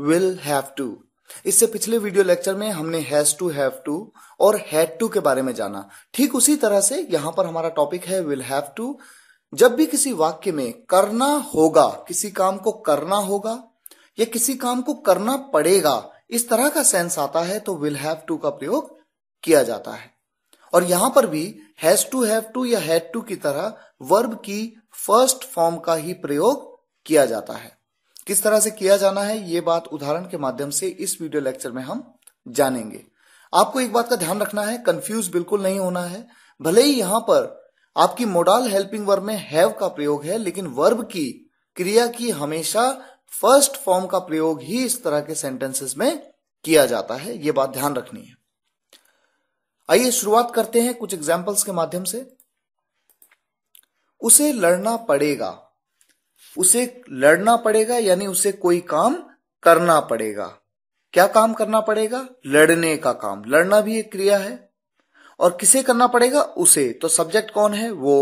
will have to इससे पिछले video lecture में हमने हैज टू हैव टू और हैड टू के बारे में जाना ठीक उसी तरह से यहां पर हमारा टॉपिक है विल हैव टू जब भी किसी वाक्य में करना होगा किसी काम को करना होगा या किसी काम को करना पड़ेगा इस तरह का सेंस आता है तो विल हैव टू का प्रयोग किया जाता है और यहां पर भी हैज टू हैव टू या हैड टू की तरह वर्ब की फर्स्ट फॉर्म का ही प्रयोग किया जाता है किस तरह से किया जाना है ये बात उदाहरण के माध्यम से इस वीडियो लेक्चर में हम जानेंगे आपको एक बात का ध्यान रखना है कंफ्यूज बिल्कुल नहीं होना है भले ही यहां पर आपकी मोडाल हेल्पिंग वर्ब में हैव का प्रयोग है लेकिन वर्ब की क्रिया की हमेशा फर्स्ट फॉर्म का प्रयोग ही इस तरह के सेंटेंसेस में किया जाता है यह बात ध्यान रखनी है आइए शुरुआत करते हैं कुछ एग्जाम्पल्स के माध्यम से उसे लड़ना पड़ेगा उसे लड़ना पड़ेगा यानी उसे कोई काम करना पड़ेगा क्या काम करना पड़ेगा लड़ने का काम लड़ना भी एक क्रिया है और किसे करना पड़ेगा उसे तो सब्जेक्ट कौन है वो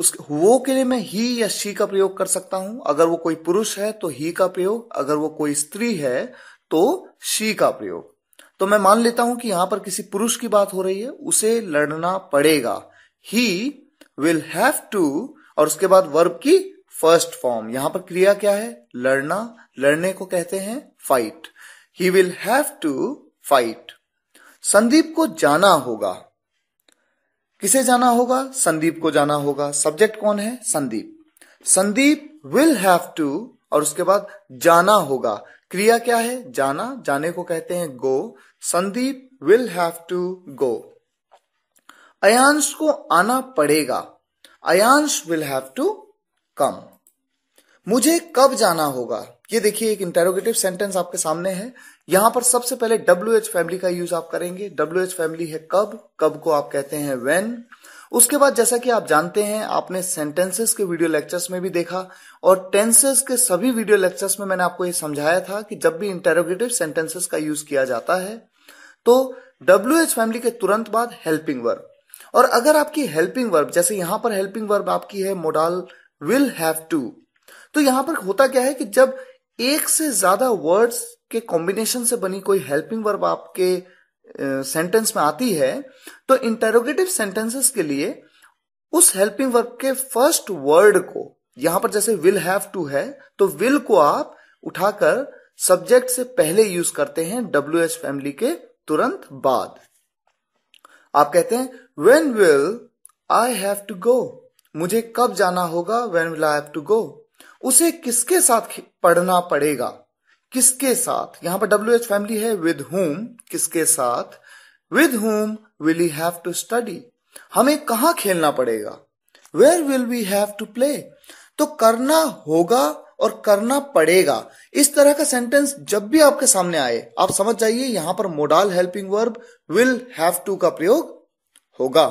उस वो के लिए मैं ही या शी का प्रयोग कर सकता हूं अगर वो कोई पुरुष है तो ही का प्रयोग अगर वो कोई स्त्री है तो शी का प्रयोग तो मैं मान लेता हूं कि यहां पर किसी पुरुष की बात हो रही है उसे लड़ना पड़ेगा ही विल हैव टू और उसके बाद वर्ब की फर्स्ट फॉर्म यहां पर क्रिया क्या है लड़ना लड़ने को कहते हैं fight he will have to fight Sandeep को जाना होगा किसे जाना होगा संदीप को जाना होगा सब्जेक्ट कौन है Sandeep Sandeep will have to और उसके बाद जाना होगा क्रिया क्या है जाना जाने को कहते हैं go Sandeep will have to go Ayansh को आना पड़ेगा Ayansh will have to come मुझे कब जाना होगा ये देखिए एक इंटेरोगेटिव सेंटेंस आपके सामने है यहां पर सबसे पहले डब्ल्यू एच फैमिली का यूज आप करेंगे डब्ल्यू एच फैमिली है कब कब को आप कहते हैं वेन उसके बाद जैसा कि आप जानते हैं आपने सेंटेंसेस के वीडियो लेक्चर्स में भी देखा और टेंसेस के सभी वीडियो लेक्चर्स में मैंने आपको ये समझाया था कि जब भी इंटेरोगेटिव सेंटेंसेस का यूज किया जाता है तो डब्ल्यू एच फैमिली के तुरंत बाद हेल्पिंग वर्ब और अगर आपकी हेल्पिंग वर्ब जैसे यहां पर हेल्पिंग वर्ब आपकी है मोडाल विल हैव टू तो यहां पर होता क्या है कि जब एक से ज्यादा वर्ड्स के कॉम्बिनेशन से बनी कोई हेल्पिंग वर्ब आपके सेंटेंस में आती है तो इंटेरोगेटिव सेंटेंसेस के लिए उस हेल्पिंग वर्ब के फर्स्ट वर्ड को यहां पर जैसे विल हैव टू है तो विल को आप उठाकर सब्जेक्ट से पहले यूज करते हैं डब्ल्यू एच फैमिली के तुरंत बाद आप कहते हैं when will I have to go मुझे कब जाना होगा when will I have to go उसे किसके साथ पढ़ना पड़ेगा किसके साथ यहां पर डब्ल्यू एच फैमिली है विद होम किसके साथ with whom will you have to study हमें कहा खेलना पड़ेगा where will we have to play तो करना होगा और करना पड़ेगा इस तरह का सेंटेंस जब भी आपके सामने आए आप समझ जाइए यहां पर modal helping verb will have to का प्रयोग होगा